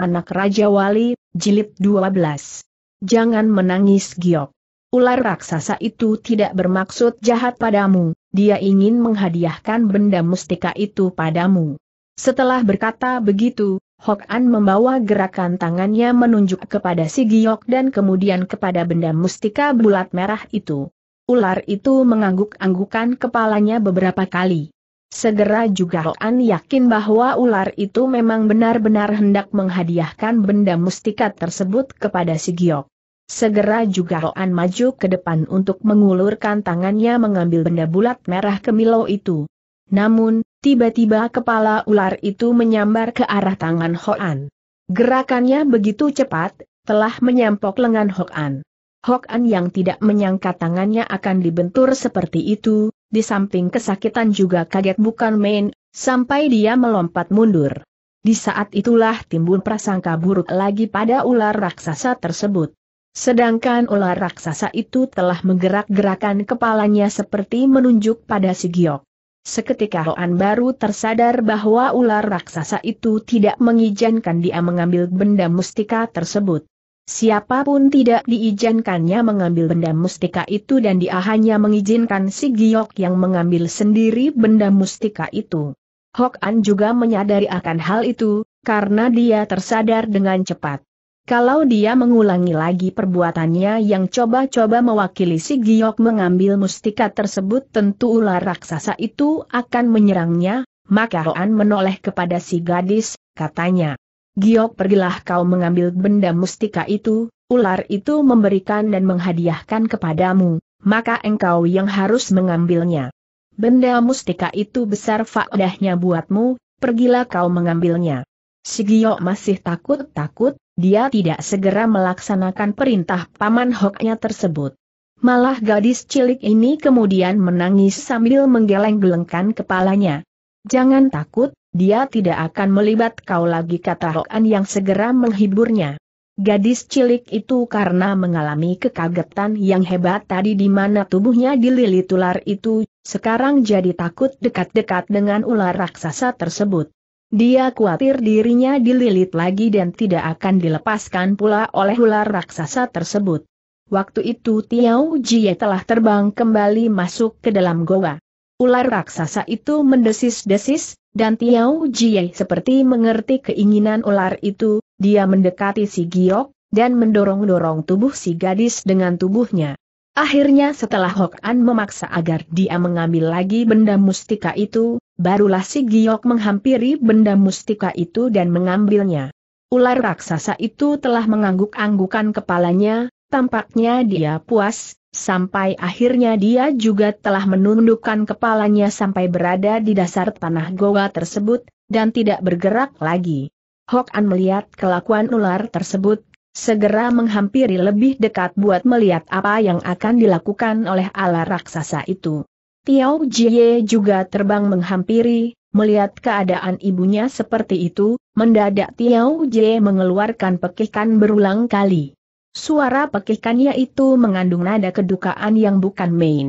Anak Raja Wali, Jilid 12. Jangan menangis Giok. Ular raksasa itu tidak bermaksud jahat padamu, dia ingin menghadiahkan benda mustika itu padamu. Setelah berkata begitu, Hok An membawa gerakan tangannya menunjuk kepada si Giok dan kemudian kepada benda mustika bulat merah itu. Ular itu mengangguk-anggukan kepalanya beberapa kali. Segera juga Hoan oh. yakin bahwa ular itu memang benar-benar hendak menghadiahkan benda mustika tersebut kepada si Giok. Segera juga Hoan oh. maju ke depan untuk mengulurkan tangannya mengambil benda bulat merah kemilo itu. Namun, tiba-tiba kepala ular itu menyambar ke arah tangan Hoan. Gerakannya begitu cepat, telah menyampok lengan Hoan. Hoan yang tidak menyangka tangannya akan dibentur seperti itu, di samping kesakitan juga kaget bukan main, sampai dia melompat mundur. Di saat itulah timbul prasangka buruk lagi pada ular raksasa tersebut. Sedangkan ular raksasa itu telah menggerak-gerakan kepalanya seperti menunjuk pada si giok. Seketika Hoan baru tersadar bahwa ular raksasa itu tidak mengizinkan dia mengambil benda mustika tersebut. Siapapun tidak diizinkannya mengambil benda mustika itu dan dia hanya mengizinkan si Giok yang mengambil sendiri benda mustika itu. Hok An juga menyadari akan hal itu, karena dia tersadar dengan cepat. Kalau dia mengulangi lagi perbuatannya yang coba-coba mewakili si Giok mengambil mustika tersebut tentu ular raksasa itu akan menyerangnya, maka Hoan menoleh kepada si gadis, katanya. Giok pergilah kau mengambil benda mustika itu, ular itu memberikan dan menghadiahkan kepadamu, maka engkau yang harus mengambilnya. Benda mustika itu besar faedahnya buatmu, pergilah kau mengambilnya. Si Giok masih takut-takut, dia tidak segera melaksanakan perintah paman Hoknya tersebut. Malah gadis cilik ini kemudian menangis sambil menggeleng-gelengkan kepalanya. Jangan takut, dia tidak akan melibat kau lagi kata Hoan oh. yang segera menghiburnya. Gadis cilik itu karena mengalami kekagetan yang hebat tadi di mana tubuhnya dililit ular itu, sekarang jadi takut dekat-dekat dengan ular raksasa tersebut. Dia khawatir dirinya dililit lagi dan tidak akan dilepaskan pula oleh ular raksasa tersebut. Waktu itu Tiao Jie telah terbang kembali masuk ke dalam goa. Ular raksasa itu mendesis-desis, dan Tiao Jie seperti mengerti keinginan ular itu, dia mendekati si Giok, dan mendorong-dorong tubuh si gadis dengan tubuhnya. Akhirnya setelah Hok An memaksa agar dia mengambil lagi benda mustika itu, barulah si Giok menghampiri benda mustika itu dan mengambilnya. Ular raksasa itu telah mengangguk-anggukan kepalanya, tampaknya dia puas, sampai akhirnya dia juga telah menundukkan kepalanya sampai berada di dasar tanah goa tersebut, dan tidak bergerak lagi. Hok An melihat kelakuan ular tersebut, segera menghampiri lebih dekat buat melihat apa yang akan dilakukan oleh ala raksasa itu. Tiao Jie juga terbang menghampiri, melihat keadaan ibunya seperti itu, mendadak Tiao Jie mengeluarkan pekikan berulang kali. Suara pekikannya itu mengandung nada kedukaan yang bukan main.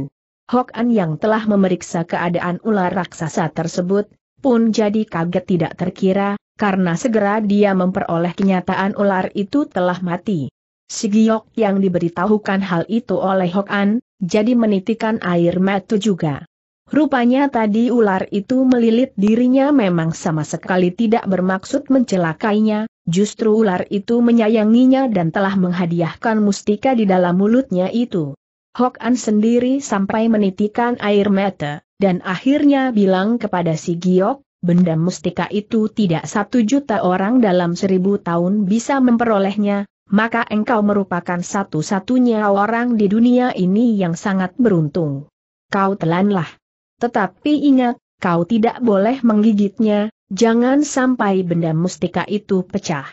Hok An yang telah memeriksa keadaan ular raksasa tersebut, pun jadi kaget tidak terkira, karena segera dia memperoleh kenyataan ular itu telah mati. Giok yang diberitahukan hal itu oleh Hok An, jadi menitikan air mata juga. Rupanya tadi ular itu melilit dirinya memang sama sekali tidak bermaksud mencelakainya, justru ular itu menyayanginya dan telah menghadiahkan mustika di dalam mulutnya itu. Hok An sendiri sampai menitikan air mata, dan akhirnya bilang kepada si Giok, benda mustika itu tidak satu juta orang dalam seribu tahun bisa memperolehnya, maka engkau merupakan satu-satunya orang di dunia ini yang sangat beruntung. Kau telanlah. Tetapi ingat, kau tidak boleh menggigitnya, Jangan sampai benda mustika itu pecah.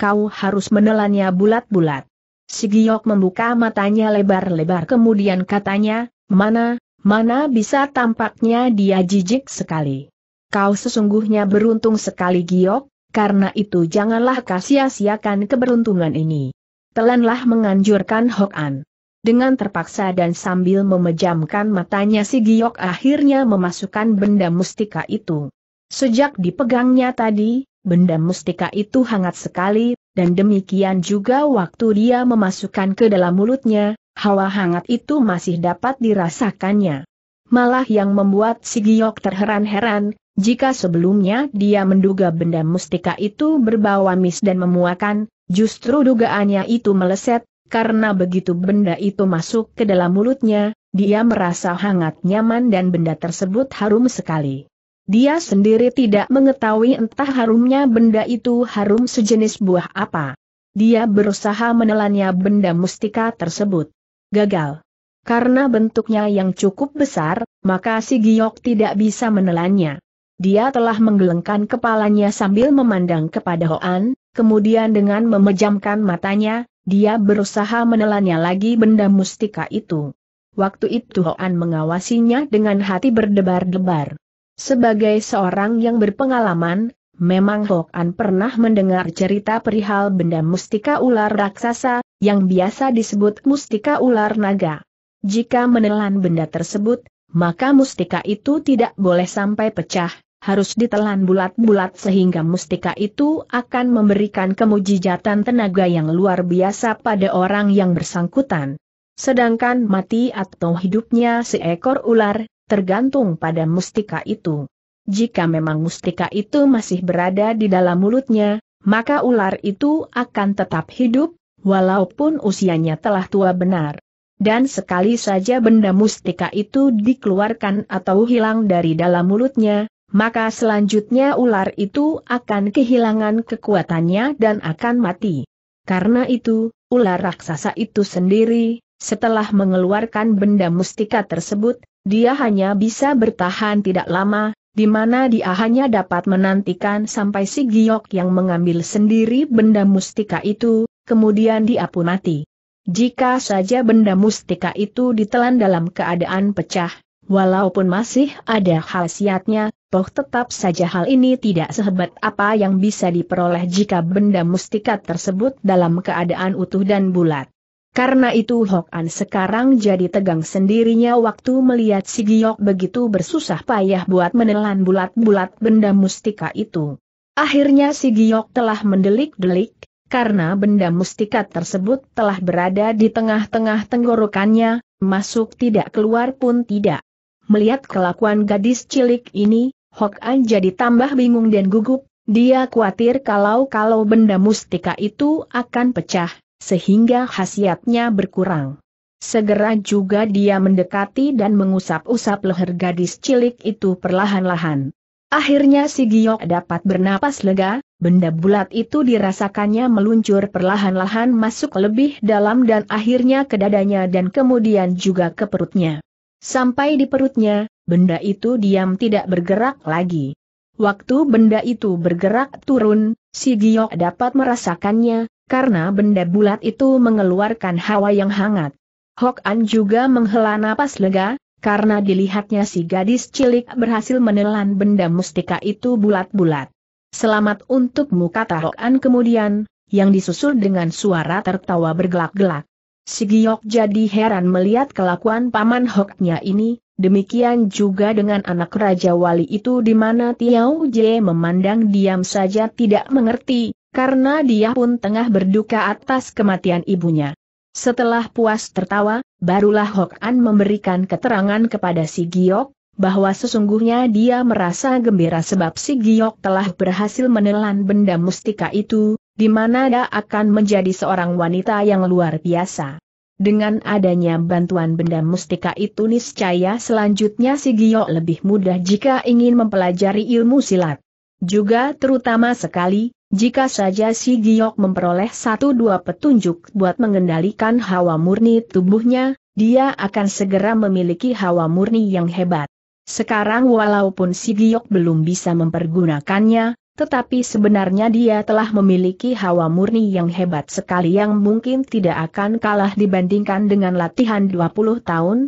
Kau harus menelannya bulat-bulat. Sigiok membuka matanya lebar-lebar kemudian katanya, mana, mana bisa tampaknya dia jijik sekali. Kau sesungguhnya beruntung sekali Giok, karena itu janganlah kau siakan keberuntungan ini. Telanlah menganjurkan Hokan. Dengan terpaksa dan sambil memejamkan matanya si Giok akhirnya memasukkan benda mustika itu. Sejak dipegangnya tadi, benda mustika itu hangat sekali, dan demikian juga waktu dia memasukkan ke dalam mulutnya, hawa hangat itu masih dapat dirasakannya. Malah yang membuat si Giok terheran-heran, jika sebelumnya dia menduga benda mustika itu berbau amis dan memuakan, justru dugaannya itu meleset, karena begitu benda itu masuk ke dalam mulutnya, dia merasa hangat nyaman dan benda tersebut harum sekali. Dia sendiri tidak mengetahui entah harumnya benda itu harum sejenis buah apa. Dia berusaha menelannya benda mustika tersebut. Gagal. Karena bentuknya yang cukup besar, maka si Giok tidak bisa menelannya. Dia telah menggelengkan kepalanya sambil memandang kepada Hoan, kemudian dengan memejamkan matanya, dia berusaha menelannya lagi benda mustika itu. Waktu itu Hoan mengawasinya dengan hati berdebar-debar. Sebagai seorang yang berpengalaman, memang Hokan pernah mendengar cerita perihal benda mustika ular raksasa, yang biasa disebut mustika ular naga. Jika menelan benda tersebut, maka mustika itu tidak boleh sampai pecah, harus ditelan bulat-bulat sehingga mustika itu akan memberikan kemujijatan tenaga yang luar biasa pada orang yang bersangkutan. Sedangkan mati atau hidupnya seekor ular, tergantung pada mustika itu. Jika memang mustika itu masih berada di dalam mulutnya, maka ular itu akan tetap hidup, walaupun usianya telah tua benar. Dan sekali saja benda mustika itu dikeluarkan atau hilang dari dalam mulutnya, maka selanjutnya ular itu akan kehilangan kekuatannya dan akan mati. Karena itu, ular raksasa itu sendiri, setelah mengeluarkan benda mustika tersebut, dia hanya bisa bertahan tidak lama, di mana dia hanya dapat menantikan sampai si Giok yang mengambil sendiri benda mustika itu, kemudian dia pun mati. Jika saja benda mustika itu ditelan dalam keadaan pecah, walaupun masih ada khasiatnya, toh tetap saja hal ini tidak sehebat apa yang bisa diperoleh jika benda mustika tersebut dalam keadaan utuh dan bulat. Karena itu Hok An sekarang jadi tegang sendirinya waktu melihat si Giok begitu bersusah payah buat menelan bulat-bulat benda mustika itu. Akhirnya si Giok telah mendelik-delik, karena benda mustika tersebut telah berada di tengah-tengah tenggorokannya, masuk tidak keluar pun tidak. Melihat kelakuan gadis cilik ini, Hok An jadi tambah bingung dan gugup, dia khawatir kalau-kalau benda mustika itu akan pecah sehingga khasiatnya berkurang. Segera juga dia mendekati dan mengusap-usap leher gadis cilik itu perlahan-lahan. Akhirnya si Giok dapat bernapas lega, benda bulat itu dirasakannya meluncur perlahan-lahan masuk lebih dalam dan akhirnya ke dadanya dan kemudian juga ke perutnya. Sampai di perutnya, benda itu diam tidak bergerak lagi. Waktu benda itu bergerak turun, si Giok dapat merasakannya, karena benda bulat itu mengeluarkan hawa yang hangat. Hok An juga menghela napas lega, karena dilihatnya si gadis cilik berhasil menelan benda mustika itu bulat-bulat. Selamat untukmu kata Hok An kemudian, yang disusul dengan suara tertawa bergelak-gelak. Si Giok jadi heran melihat kelakuan paman Hoknya ini, demikian juga dengan anak Raja Wali itu di mana Tiao Jie memandang diam saja tidak mengerti, karena dia pun tengah berduka atas kematian ibunya. Setelah puas tertawa, barulah Hok An memberikan keterangan kepada si Giok, bahwa sesungguhnya dia merasa gembira sebab si Giok telah berhasil menelan benda mustika itu, di mana dia akan menjadi seorang wanita yang luar biasa. Dengan adanya bantuan benda mustika itu niscaya selanjutnya si Giok lebih mudah jika ingin mempelajari ilmu silat. Juga terutama sekali, jika saja si Giok memperoleh satu dua petunjuk buat mengendalikan hawa murni tubuhnya, dia akan segera memiliki hawa murni yang hebat. Sekarang walaupun si Giok belum bisa mempergunakannya, tetapi sebenarnya dia telah memiliki hawa murni yang hebat sekali yang mungkin tidak akan kalah dibandingkan dengan latihan 20 tahun.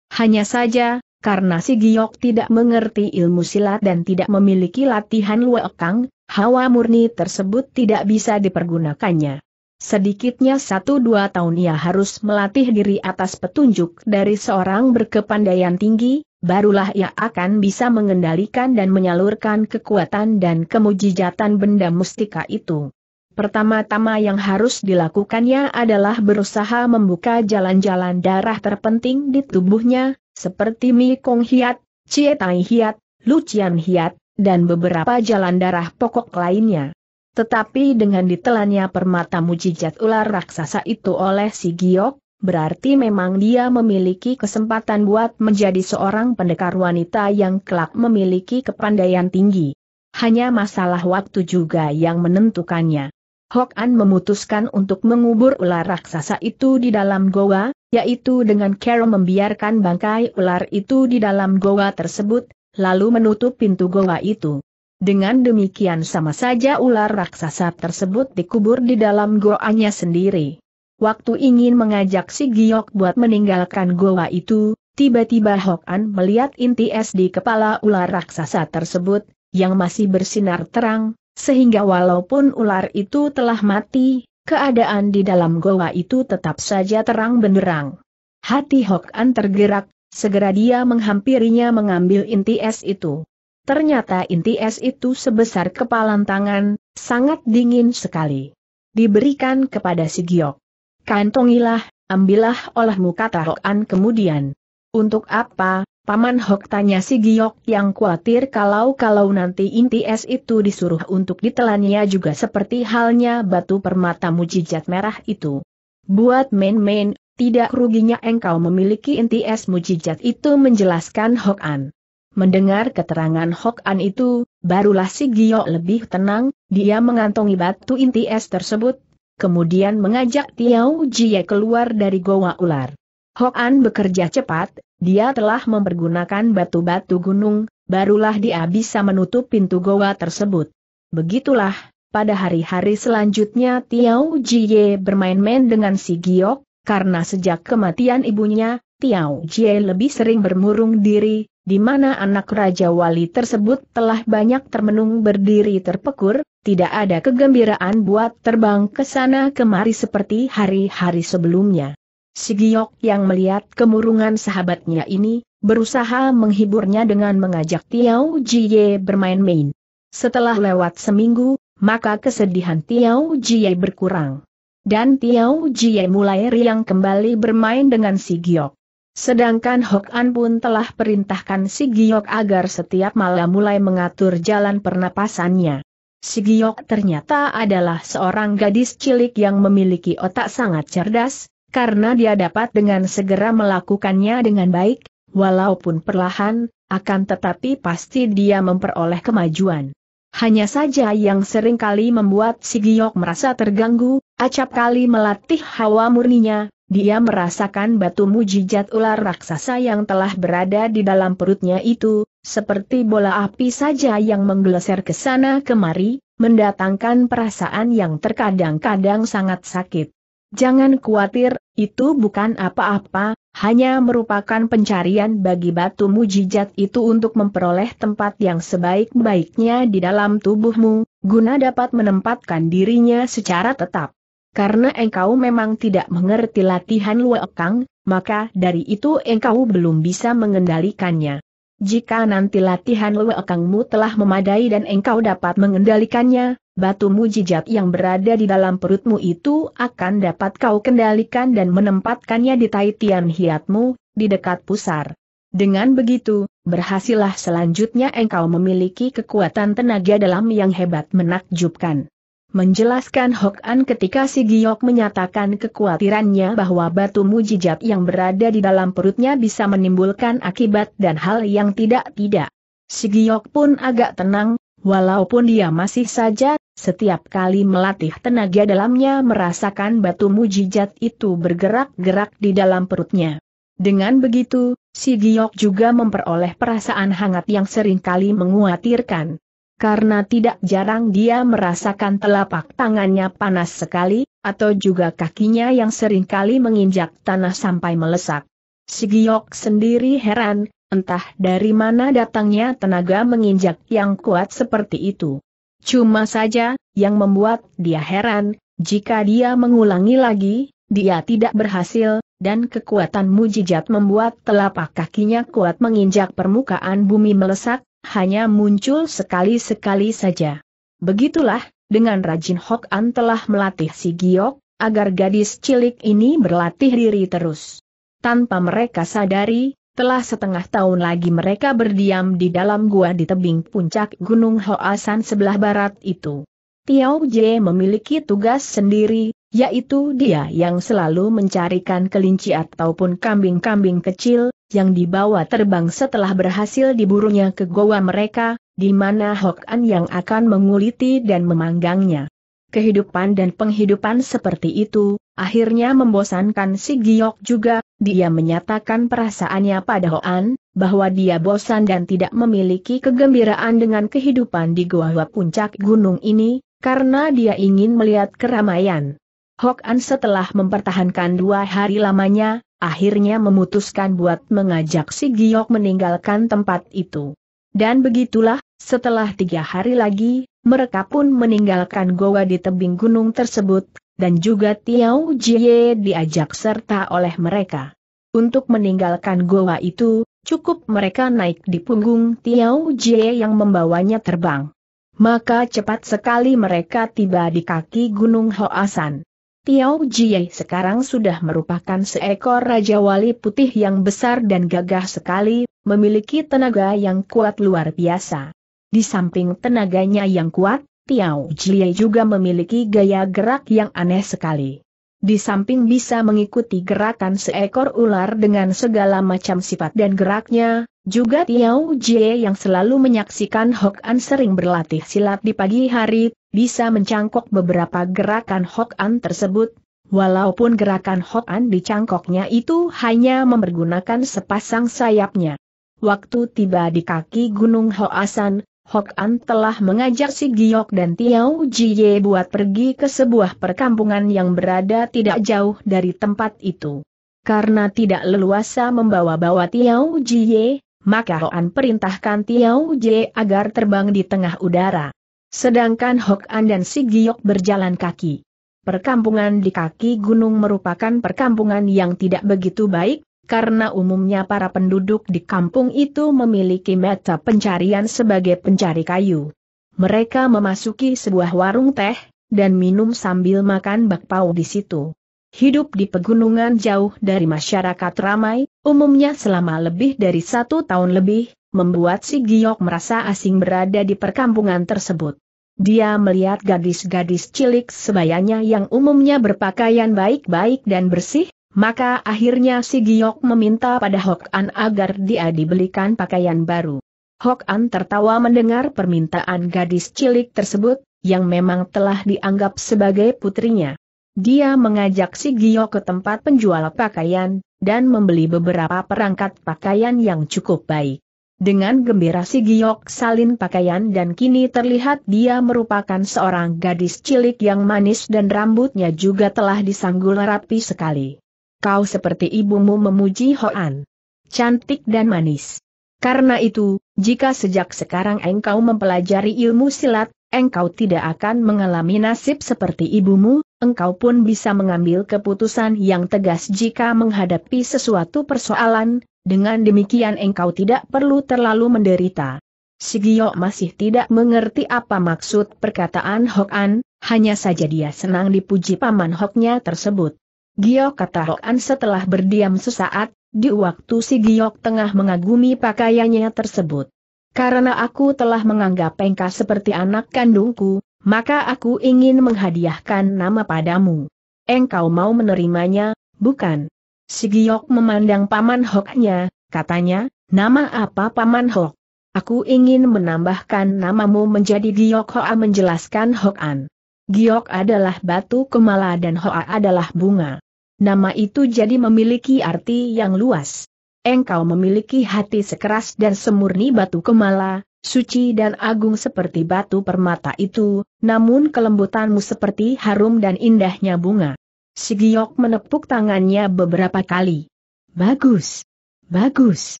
Hanya saja, karena si Giok tidak mengerti ilmu silat dan tidak memiliki latihan luokang, hawa murni tersebut tidak bisa dipergunakannya. Sedikitnya satu dua tahun ia harus melatih diri atas petunjuk dari seorang berkepandaian tinggi, barulah ia akan bisa mengendalikan dan menyalurkan kekuatan dan kemujijatan benda mustika itu. Pertama-tama yang harus dilakukannya adalah berusaha membuka jalan-jalan darah terpenting di tubuhnya, seperti Mi Kong Hiat, Chie Tai Hiat, Lucian Hiat, dan beberapa jalan darah pokok lainnya. Tetapi dengan ditelannya permata mujijat ular raksasa itu oleh si Giok, berarti memang dia memiliki kesempatan buat menjadi seorang pendekar wanita yang kelak memiliki kepandaian tinggi. Hanya masalah waktu juga yang menentukannya. Hok An memutuskan untuk mengubur ular raksasa itu di dalam goa, yaitu dengan Carol membiarkan bangkai ular itu di dalam goa tersebut, lalu menutup pintu goa itu. Dengan demikian sama saja ular raksasa tersebut dikubur di dalam goanya sendiri. Waktu ingin mengajak si Giok buat meninggalkan goa itu, tiba-tiba Hokan melihat inti es di kepala ular raksasa tersebut, yang masih bersinar terang, sehingga walaupun ular itu telah mati, Keadaan di dalam goa itu tetap saja terang benderang. Hati Hok An tergerak, segera dia menghampirinya mengambil inti es itu. Ternyata inti es itu sebesar kepalan tangan, sangat dingin sekali. Diberikan kepada si Giok. Kantongilah, ambillah olehmu kata Hok An kemudian. Untuk apa, Paman Hok tanya si Giok yang khawatir kalau-kalau nanti inti es itu disuruh untuk ditelannya juga seperti halnya batu permata mujijat merah itu. Buat main-main, tidak ruginya engkau memiliki inti es mujijat itu menjelaskan Hok An. Mendengar keterangan Hok An itu, barulah si Giok lebih tenang, dia mengantongi batu inti es tersebut, kemudian mengajak Tiao Jie keluar dari goa ular. Hoan bekerja cepat, dia telah mempergunakan batu-batu gunung, barulah dia bisa menutup pintu goa tersebut. Begitulah, pada hari-hari selanjutnya Tiao Jie bermain-main dengan si Giok, karena sejak kematian ibunya, Tiao Jie lebih sering bermurung diri, di mana anak Raja Wali tersebut telah banyak termenung berdiri terpekur, tidak ada kegembiraan buat terbang ke sana kemari seperti hari-hari sebelumnya. Sigiok yang melihat kemurungan sahabatnya ini, berusaha menghiburnya dengan mengajak Tiau Jie bermain-main. Setelah lewat seminggu, maka kesedihan Tiau Jie berkurang. Dan Tiau Jie mulai riang kembali bermain dengan Sigiok. Sedangkan Hok An pun telah perintahkan Si agar setiap malam mulai mengatur jalan pernapasannya. Si ternyata adalah seorang gadis cilik yang memiliki otak sangat cerdas, karena dia dapat dengan segera melakukannya dengan baik, walaupun perlahan, akan tetapi pasti dia memperoleh kemajuan. Hanya saja yang sering kali membuat si Giok merasa terganggu, acap kali melatih hawa murninya, dia merasakan batu mujijat ular raksasa yang telah berada di dalam perutnya itu, seperti bola api saja yang menggeleser ke sana kemari, mendatangkan perasaan yang terkadang-kadang sangat sakit. Jangan khawatir, itu bukan apa-apa, hanya merupakan pencarian bagi batu mujijat itu untuk memperoleh tempat yang sebaik-baiknya di dalam tubuhmu, guna dapat menempatkan dirinya secara tetap. Karena engkau memang tidak mengerti latihan luekang, maka dari itu engkau belum bisa mengendalikannya. Jika nanti latihan lewekangmu telah memadai dan engkau dapat mengendalikannya, batu mujijat yang berada di dalam perutmu itu akan dapat kau kendalikan dan menempatkannya di tai tian hiatmu, di dekat pusar. Dengan begitu, berhasillah selanjutnya engkau memiliki kekuatan tenaga dalam yang hebat menakjubkan menjelaskan Hok An ketika si Giok menyatakan kekhawatirannya bahwa batu mujijat yang berada di dalam perutnya bisa menimbulkan akibat dan hal yang tidak-tidak. Si Giok pun agak tenang, walaupun dia masih saja, setiap kali melatih tenaga dalamnya merasakan batu mujijat itu bergerak-gerak di dalam perutnya. Dengan begitu, si Giok juga memperoleh perasaan hangat yang sering kali menguatirkan karena tidak jarang dia merasakan telapak tangannya panas sekali, atau juga kakinya yang seringkali menginjak tanah sampai melesak. Giok sendiri heran, entah dari mana datangnya tenaga menginjak yang kuat seperti itu. Cuma saja, yang membuat dia heran, jika dia mengulangi lagi, dia tidak berhasil, dan kekuatan mujizat membuat telapak kakinya kuat menginjak permukaan bumi melesak, hanya muncul sekali-sekali saja. Begitulah, dengan rajin Hok An telah melatih si Giok, agar gadis cilik ini berlatih diri terus. Tanpa mereka sadari, telah setengah tahun lagi mereka berdiam di dalam gua di tebing puncak Gunung Hoasan sebelah barat itu. Tiao Jie memiliki tugas sendiri, yaitu dia yang selalu mencarikan kelinci ataupun kambing-kambing kecil, yang dibawa terbang setelah berhasil diburunya ke goa mereka, di mana Hok An yang akan menguliti dan memanggangnya. Kehidupan dan penghidupan seperti itu, akhirnya membosankan si Giok juga, dia menyatakan perasaannya pada Hok An, bahwa dia bosan dan tidak memiliki kegembiraan dengan kehidupan di goa puncak gunung ini, karena dia ingin melihat keramaian. Hok An setelah mempertahankan dua hari lamanya, akhirnya memutuskan buat mengajak si Giok meninggalkan tempat itu. Dan begitulah, setelah tiga hari lagi, mereka pun meninggalkan goa di tebing gunung tersebut, dan juga Tiao Jie diajak serta oleh mereka. Untuk meninggalkan goa itu, cukup mereka naik di punggung Tiao Jie yang membawanya terbang. Maka cepat sekali mereka tiba di kaki Gunung Hoasan. Tiao Jie sekarang sudah merupakan seekor Raja Wali Putih yang besar dan gagah sekali, memiliki tenaga yang kuat luar biasa. Di samping tenaganya yang kuat, Tiao Jie juga memiliki gaya gerak yang aneh sekali. Di samping bisa mengikuti gerakan seekor ular dengan segala macam sifat dan geraknya, juga Tiao Jie yang selalu menyaksikan Hokan sering berlatih silat di pagi hari, bisa mencangkok beberapa gerakan Hok An tersebut, walaupun gerakan Hok An dicangkoknya itu hanya mempergunakan sepasang sayapnya. Waktu tiba di kaki Gunung Hoasan, Hok An telah mengajak si Giok dan Tiao Jie buat pergi ke sebuah perkampungan yang berada tidak jauh dari tempat itu. Karena tidak leluasa membawa-bawa Tiao Jie, maka Hoan perintahkan Tiao Jie agar terbang di tengah udara. Sedangkan Hok An dan Sigiyok berjalan kaki. Perkampungan di kaki gunung merupakan perkampungan yang tidak begitu baik, karena umumnya para penduduk di kampung itu memiliki meta pencarian sebagai pencari kayu. Mereka memasuki sebuah warung teh, dan minum sambil makan bakpao di situ. Hidup di pegunungan jauh dari masyarakat ramai, umumnya selama lebih dari satu tahun lebih, membuat si Giok merasa asing berada di perkampungan tersebut. Dia melihat gadis-gadis cilik sebayanya yang umumnya berpakaian baik-baik dan bersih, maka akhirnya si Giok meminta pada Hok An agar dia dibelikan pakaian baru. Hok An tertawa mendengar permintaan gadis cilik tersebut, yang memang telah dianggap sebagai putrinya. Dia mengajak si Giok ke tempat penjual pakaian, dan membeli beberapa perangkat pakaian yang cukup baik. Dengan gembira si Giok salin pakaian dan kini terlihat dia merupakan seorang gadis cilik yang manis dan rambutnya juga telah disanggul rapi sekali. Kau seperti ibumu memuji Hoan. Cantik dan manis. Karena itu, jika sejak sekarang engkau mempelajari ilmu silat, engkau tidak akan mengalami nasib seperti ibumu, engkau pun bisa mengambil keputusan yang tegas jika menghadapi sesuatu persoalan, dengan demikian engkau tidak perlu terlalu menderita. Sigio masih tidak mengerti apa maksud perkataan Hokan. hanya saja dia senang dipuji paman Hoknya tersebut. Gio kata Hokan setelah berdiam sesaat, di waktu si Giok tengah mengagumi pakaiannya tersebut. Karena aku telah menganggap Pengka seperti anak kandungku, maka aku ingin menghadiahkan nama padamu. Engkau mau menerimanya, bukan? Si Giok memandang Paman Hoknya, katanya, nama apa Paman Hok? Aku ingin menambahkan namamu menjadi Giok Hoa menjelaskan Hokan. Giok adalah batu kemala dan Hoa adalah bunga. Nama itu jadi memiliki arti yang luas engkau memiliki hati sekeras dan semurni batu kemala, suci dan agung seperti batu permata itu, namun kelembutanmu seperti harum dan indahnya bunga. Sigiok menepuk tangannya beberapa kali. Bagus. Bagus.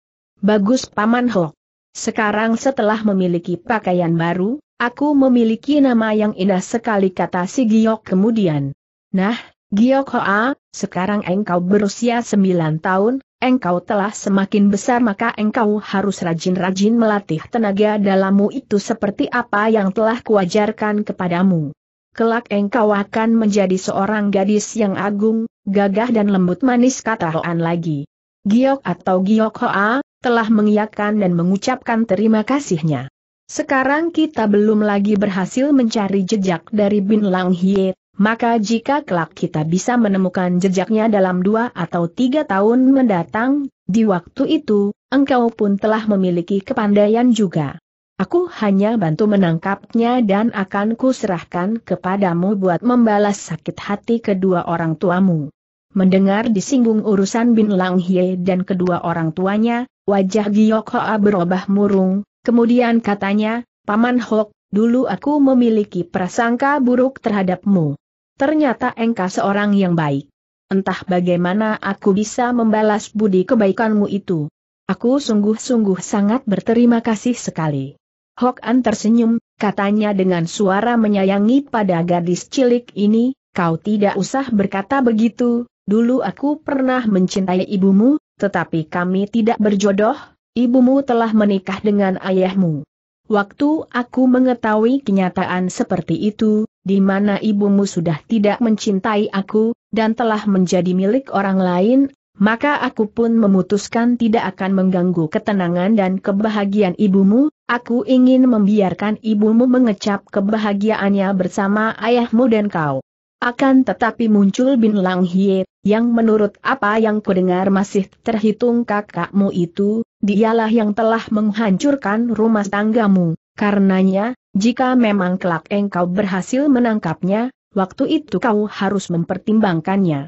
Bagus Paman Ho. Sekarang setelah memiliki pakaian baru, aku memiliki nama yang indah sekali kata si Giok kemudian. Nah, Giok Hoa, sekarang engkau berusia 9 tahun, engkau telah semakin besar maka engkau harus rajin-rajin melatih tenaga dalammu itu seperti apa yang telah kuajarkan kepadamu. Kelak engkau akan menjadi seorang gadis yang agung, gagah dan lembut manis kata Hoan lagi. Giok atau Giok Hoa, telah mengiakan dan mengucapkan terima kasihnya. Sekarang kita belum lagi berhasil mencari jejak dari Bin Lang Hie, maka jika kelak kita bisa menemukan jejaknya dalam dua atau tiga tahun mendatang, di waktu itu, engkau pun telah memiliki kepandaian juga. Aku hanya bantu menangkapnya dan akan kuserahkan kepadamu buat membalas sakit hati kedua orang tuamu. Mendengar disinggung urusan Bin Lang Hye dan kedua orang tuanya, wajah Giyok Hoa berubah murung, kemudian katanya, Paman Hok, dulu aku memiliki prasangka buruk terhadapmu. Ternyata engkau seorang yang baik. Entah bagaimana aku bisa membalas budi kebaikanmu itu. Aku sungguh-sungguh sangat berterima kasih sekali. Hok An tersenyum, katanya dengan suara menyayangi pada gadis cilik ini, kau tidak usah berkata begitu, dulu aku pernah mencintai ibumu, tetapi kami tidak berjodoh, ibumu telah menikah dengan ayahmu. Waktu aku mengetahui kenyataan seperti itu, di mana ibumu sudah tidak mencintai aku, dan telah menjadi milik orang lain, maka aku pun memutuskan tidak akan mengganggu ketenangan dan kebahagiaan ibumu, aku ingin membiarkan ibumu mengecap kebahagiaannya bersama ayahmu dan kau. Akan tetapi muncul Bin Lang Hie, yang menurut apa yang kudengar masih terhitung kakakmu itu, dialah yang telah menghancurkan rumah tanggamu. Karenanya, jika memang kelak engkau berhasil menangkapnya, waktu itu kau harus mempertimbangkannya.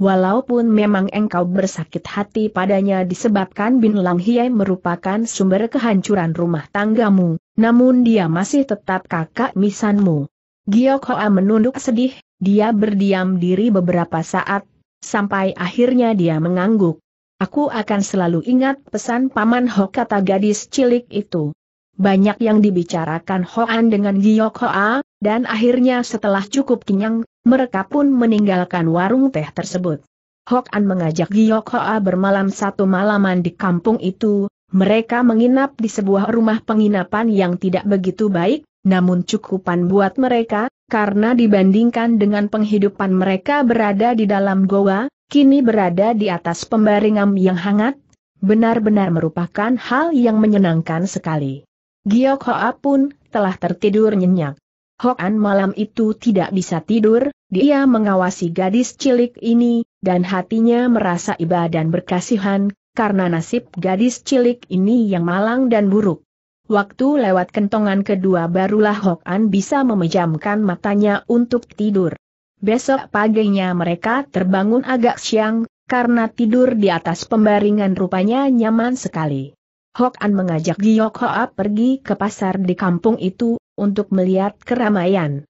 Walaupun memang engkau bersakit hati padanya disebabkan Bin Lang Hiei merupakan sumber kehancuran rumah tanggamu, namun dia masih tetap kakak misanmu. Giok Hoa menunduk sedih, dia berdiam diri beberapa saat, sampai akhirnya dia mengangguk. Aku akan selalu ingat pesan Paman Ho kata gadis cilik itu. Banyak yang dibicarakan Hoan dengan Giyok Hoa, dan akhirnya setelah cukup kenyang, mereka pun meninggalkan warung teh tersebut. Hoan mengajak Giyok Hoa bermalam satu malaman di kampung itu, mereka menginap di sebuah rumah penginapan yang tidak begitu baik, namun cukupan buat mereka, karena dibandingkan dengan penghidupan mereka berada di dalam goa, kini berada di atas pembaringan yang hangat, benar-benar merupakan hal yang menyenangkan sekali. Giok Hoa pun telah tertidur nyenyak. Hoan malam itu tidak bisa tidur, dia mengawasi gadis cilik ini, dan hatinya merasa iba dan berkasihan, karena nasib gadis cilik ini yang malang dan buruk. Waktu lewat kentongan kedua barulah Hoan bisa memejamkan matanya untuk tidur. Besok paginya mereka terbangun agak siang, karena tidur di atas pembaringan rupanya nyaman sekali. Hok An mengajak Giyok Hoa pergi ke pasar di kampung itu, untuk melihat keramaian.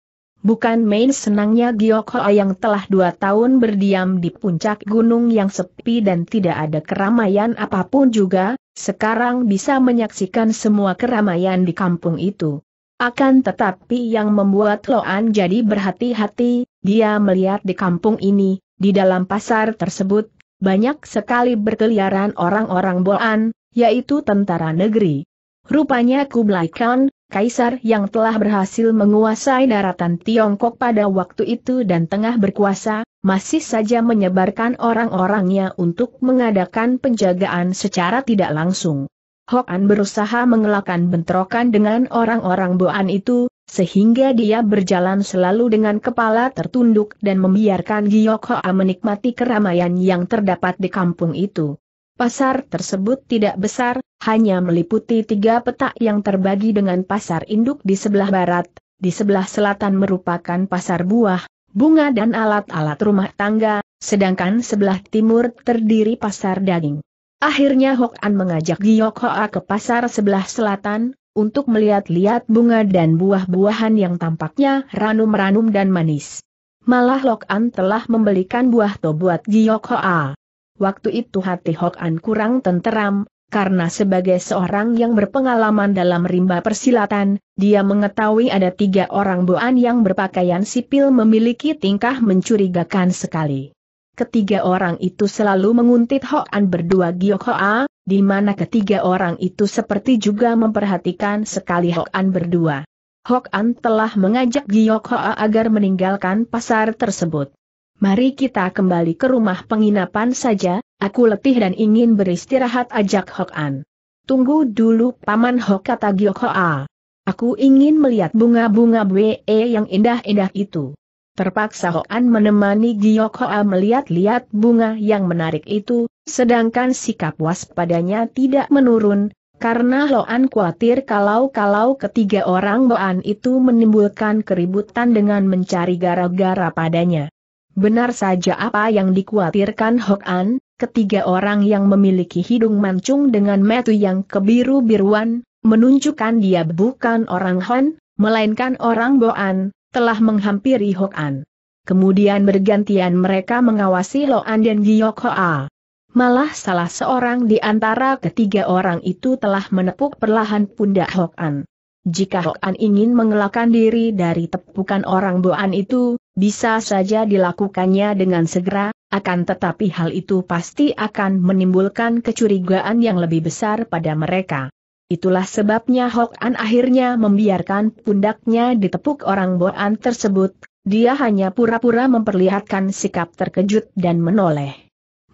Bukan main senangnya Giyok Hoa yang telah dua tahun berdiam di puncak gunung yang sepi dan tidak ada keramaian apapun juga, sekarang bisa menyaksikan semua keramaian di kampung itu. Akan tetapi yang membuat Loan jadi berhati-hati, dia melihat di kampung ini, di dalam pasar tersebut, banyak sekali berkeliaran orang-orang Boan, yaitu tentara negeri. Rupanya Kublai Khan, kaisar yang telah berhasil menguasai daratan Tiongkok pada waktu itu dan tengah berkuasa, masih saja menyebarkan orang-orangnya untuk mengadakan penjagaan secara tidak langsung. Hokan berusaha mengelakkan bentrokan dengan orang-orang Boan itu, sehingga dia berjalan selalu dengan kepala tertunduk dan membiarkan Giyok Hoa menikmati keramaian yang terdapat di kampung itu. Pasar tersebut tidak besar, hanya meliputi tiga petak yang terbagi dengan pasar induk di sebelah barat, di sebelah selatan merupakan pasar buah, bunga dan alat-alat rumah tangga, sedangkan sebelah timur terdiri pasar daging. Akhirnya Hok An mengajak Giyok Hoa ke pasar sebelah selatan, untuk melihat-lihat bunga dan buah-buahan yang tampaknya ranum-ranum dan manis. Malah Hok An telah membelikan buah to buat Giyok Hoa. Waktu itu hati Hok An kurang tenteram, karena sebagai seorang yang berpengalaman dalam rimba persilatan, dia mengetahui ada tiga orang boan yang berpakaian sipil memiliki tingkah mencurigakan sekali ketiga orang itu selalu menguntit Hoan berdua Giok Hoa, di mana ketiga orang itu seperti juga memperhatikan sekali Hoan berdua. Hoan telah mengajak Giok Hoa agar meninggalkan pasar tersebut. Mari kita kembali ke rumah penginapan saja, aku letih dan ingin beristirahat ajak Hoan. Tunggu dulu Paman Hok kata Giok Hoa. Aku ingin melihat bunga-bunga BE yang indah-indah itu. Terpaksa Hoan menemani Giyok Hoa melihat-lihat bunga yang menarik itu, sedangkan sikap waspadanya tidak menurun, karena Hoan khawatir kalau-kalau ketiga orang Boan itu menimbulkan keributan dengan mencari gara-gara padanya. Benar saja apa yang dikhawatirkan Hoan, ketiga orang yang memiliki hidung mancung dengan metu yang kebiru-biruan, menunjukkan dia bukan orang Hoan, melainkan orang Boan, telah menghampiri Hokan. Kemudian bergantian mereka mengawasi Loan dan Giyok Hoa. Malah salah seorang di antara ketiga orang itu telah menepuk perlahan pundak Hokan. Jika Hokan ingin mengelakkan diri dari tepukan orang Boan itu, bisa saja dilakukannya dengan segera, akan tetapi hal itu pasti akan menimbulkan kecurigaan yang lebih besar pada mereka. Itulah sebabnya Hok An akhirnya membiarkan pundaknya ditepuk orang Boan tersebut, dia hanya pura-pura memperlihatkan sikap terkejut dan menoleh.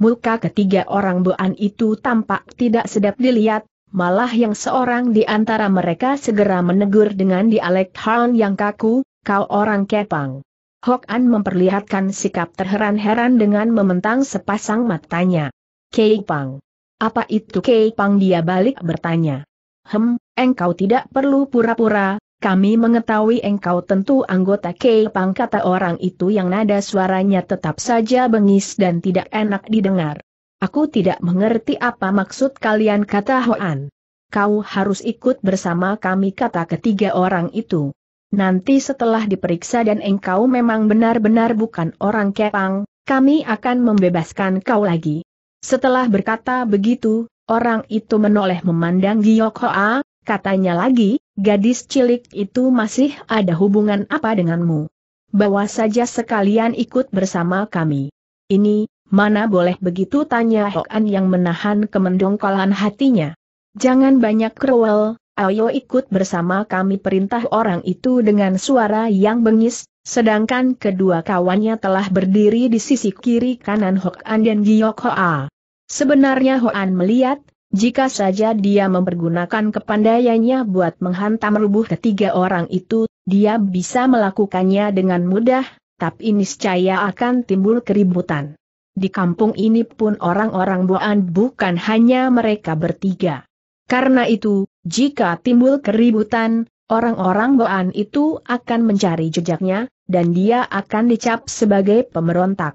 Muka ketiga orang Boan itu tampak tidak sedap dilihat, malah yang seorang di antara mereka segera menegur dengan dialek Han yang kaku, kau orang Kepang. Hok An memperlihatkan sikap terheran-heran dengan mementang sepasang matanya. Kepang. Apa itu Kepang dia balik bertanya. Hem, engkau tidak perlu pura-pura, kami mengetahui engkau tentu anggota Kepang kata orang itu yang nada suaranya tetap saja bengis dan tidak enak didengar. Aku tidak mengerti apa maksud kalian kata Hoan. Kau harus ikut bersama kami kata ketiga orang itu. Nanti setelah diperiksa dan engkau memang benar-benar bukan orang Kepang, kami akan membebaskan kau lagi. Setelah berkata begitu, Orang itu menoleh memandang Giyok Hoa, katanya lagi, gadis cilik itu masih ada hubungan apa denganmu? Bawa saja sekalian ikut bersama kami. Ini, mana boleh begitu tanya An yang menahan kemendongkolan hatinya. Jangan banyak kerewel, ayo ikut bersama kami perintah orang itu dengan suara yang bengis, sedangkan kedua kawannya telah berdiri di sisi kiri kanan An dan Giyok Hoa. Sebenarnya Hoan melihat, jika saja dia mempergunakan kepandaiannya buat menghantam rubuh ketiga orang itu, dia bisa melakukannya dengan mudah, tapi niscaya akan timbul keributan. Di kampung ini pun orang-orang Boan bukan hanya mereka bertiga. Karena itu, jika timbul keributan, orang-orang Boan itu akan mencari jejaknya, dan dia akan dicap sebagai pemberontak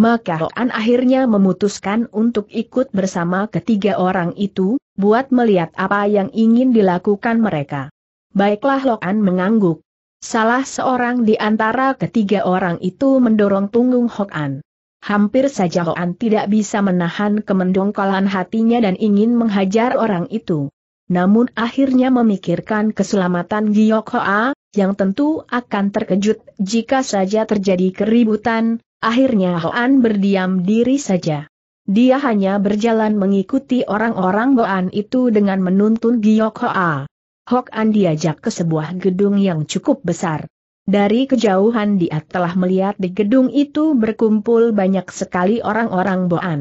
maka Hoan akhirnya memutuskan untuk ikut bersama ketiga orang itu, buat melihat apa yang ingin dilakukan mereka. Baiklah Hoan mengangguk. Salah seorang di antara ketiga orang itu mendorong punggung Hoan. Hampir saja Hoan tidak bisa menahan kemendongkolan hatinya dan ingin menghajar orang itu. Namun akhirnya memikirkan keselamatan Giyok Hoa, yang tentu akan terkejut jika saja terjadi keributan, Akhirnya Hoan oh. berdiam diri saja. Dia hanya berjalan mengikuti orang-orang Boan itu dengan menuntun Giok Hoa. Hok diajak ke sebuah gedung yang cukup besar. Dari kejauhan dia telah melihat di gedung itu berkumpul banyak sekali orang-orang Boan.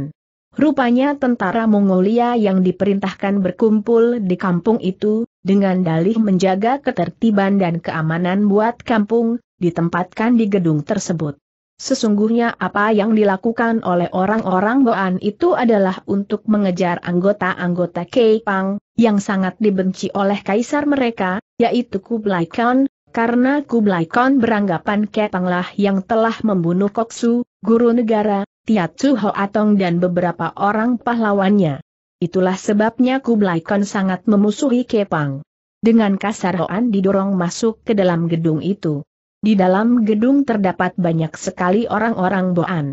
Rupanya tentara Mongolia yang diperintahkan berkumpul di kampung itu, dengan dalih menjaga ketertiban dan keamanan buat kampung, ditempatkan di gedung tersebut. Sesungguhnya apa yang dilakukan oleh orang-orang Boan itu adalah untuk mengejar anggota-anggota Kepang yang sangat dibenci oleh kaisar mereka, yaitu Kublai Khan, karena Kublai Khan beranggapan Kepanglah yang telah membunuh Koksu, guru negara, Tiatsu Hoatong dan beberapa orang pahlawannya. Itulah sebabnya Kublai Khan sangat memusuhi Kepang. Dengan kasar Hoan didorong masuk ke dalam gedung itu. Di dalam gedung terdapat banyak sekali orang-orang Boan.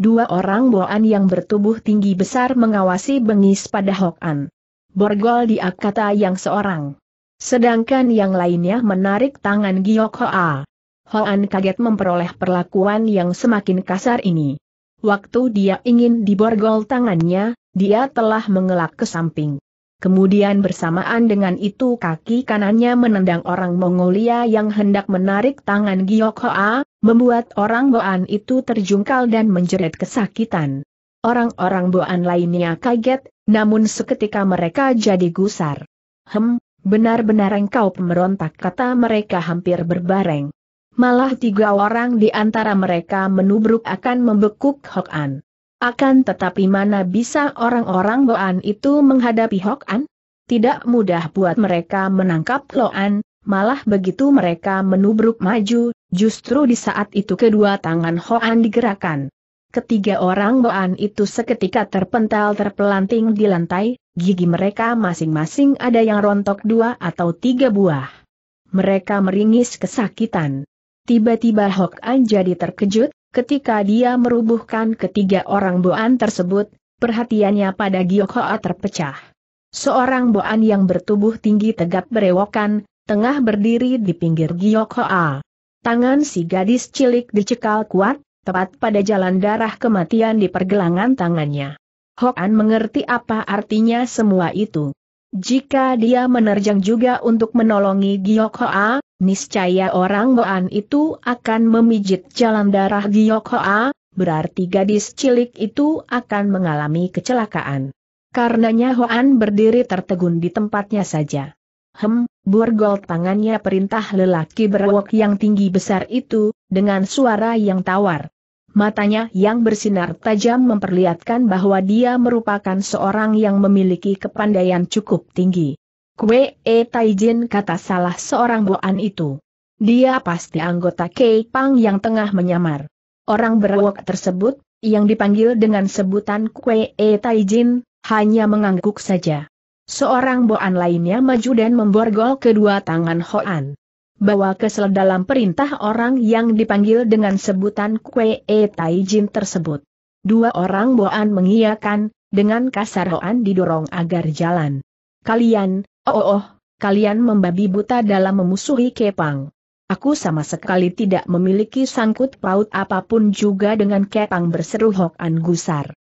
Dua orang Boan yang bertubuh tinggi besar mengawasi bengis pada Hokan. Borgol di Akata yang seorang. Sedangkan yang lainnya menarik tangan Giok Hoa. Hoan kaget memperoleh perlakuan yang semakin kasar ini. Waktu dia ingin diborgol tangannya, dia telah mengelak ke samping. Kemudian bersamaan dengan itu kaki kanannya menendang orang Mongolia yang hendak menarik tangan Giyok Hoa, membuat orang Boan itu terjungkal dan menjerit kesakitan. Orang-orang Boan lainnya kaget, namun seketika mereka jadi gusar. Hem, benar-benar engkau pemberontak kata mereka hampir berbareng. Malah tiga orang di antara mereka menubruk akan membekuk Hoan. Akan tetapi mana bisa orang-orang Boan itu menghadapi Hok Tidak mudah buat mereka menangkap Loan, malah begitu mereka menubruk maju, justru di saat itu kedua tangan Hoan digerakkan. Ketiga orang Boan itu seketika terpental terpelanting di lantai, gigi mereka masing-masing ada yang rontok dua atau tiga buah. Mereka meringis kesakitan. Tiba-tiba Hok jadi terkejut, Ketika dia merubuhkan ketiga orang Boan tersebut, perhatiannya pada Giokhoa terpecah. Seorang Boan yang bertubuh tinggi tegap berewokan, tengah berdiri di pinggir Giokhoa. Tangan si gadis cilik dicekal kuat, tepat pada jalan darah kematian di pergelangan tangannya. Hokan mengerti apa artinya semua itu. Jika dia menerjang juga untuk menolongi Giyok Hoa, niscaya orang Boan itu akan memijit jalan darah Giyok Hoa, berarti gadis cilik itu akan mengalami kecelakaan. Karenanya Hoan berdiri tertegun di tempatnya saja. Hem, burgol tangannya perintah lelaki berwok yang tinggi besar itu, dengan suara yang tawar. Matanya yang bersinar tajam memperlihatkan bahwa dia merupakan seorang yang memiliki kepandaian cukup tinggi. Kue E Taijin kata salah seorang boan itu. Dia pasti anggota Kei Pang yang tengah menyamar. Orang berwok tersebut, yang dipanggil dengan sebutan Kue E Taijin, hanya mengangguk saja. Seorang boan lainnya maju dan memborgol kedua tangan Hoan ke kesel dalam perintah orang yang dipanggil dengan sebutan Kue E Taijin tersebut. Dua orang Boan mengiyakan, dengan kasar Hoan didorong agar jalan. Kalian, oh, oh oh, kalian membabi buta dalam memusuhi Kepang. Aku sama sekali tidak memiliki sangkut paut apapun juga dengan Kepang berseru Hoan gusar.